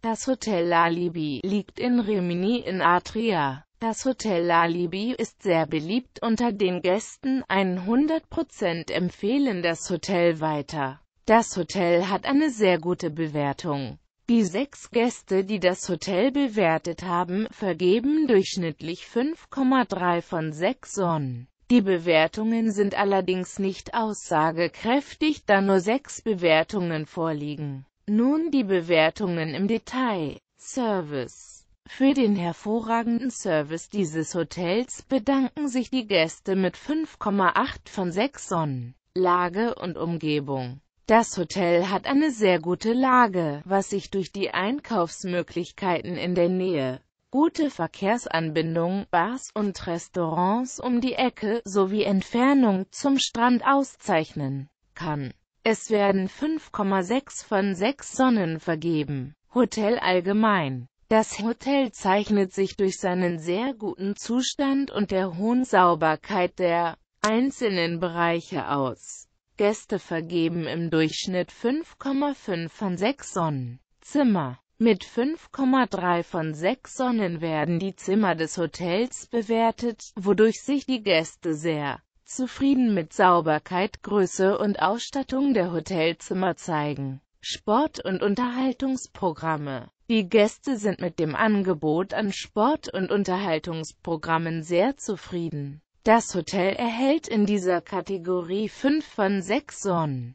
Das Hotel Lalibi liegt in Rimini in Atria. Das Hotel Lalibi ist sehr beliebt unter den Gästen, 100% empfehlen das Hotel weiter. Das Hotel hat eine sehr gute Bewertung. Die sechs Gäste, die das Hotel bewertet haben, vergeben durchschnittlich 5,3 von 6 Sonnen. Die Bewertungen sind allerdings nicht aussagekräftig, da nur sechs Bewertungen vorliegen. Nun die Bewertungen im Detail. Service für den hervorragenden Service dieses Hotels bedanken sich die Gäste mit 5,8 von 6 Sonnen. Lage und Umgebung. Das Hotel hat eine sehr gute Lage, was sich durch die Einkaufsmöglichkeiten in der Nähe, gute Verkehrsanbindung, Bars und Restaurants um die Ecke sowie Entfernung zum Strand auszeichnen kann. Es werden 5,6 von 6 Sonnen vergeben. Hotel allgemein. Das Hotel zeichnet sich durch seinen sehr guten Zustand und der hohen Sauberkeit der einzelnen Bereiche aus. Gäste vergeben im Durchschnitt 5,5 von 6 Sonnen. Zimmer. Mit 5,3 von 6 Sonnen werden die Zimmer des Hotels bewertet, wodurch sich die Gäste sehr zufrieden mit Sauberkeit, Größe und Ausstattung der Hotelzimmer zeigen. Sport- und Unterhaltungsprogramme Die Gäste sind mit dem Angebot an Sport- und Unterhaltungsprogrammen sehr zufrieden. Das Hotel erhält in dieser Kategorie 5 von 6 Sonnen.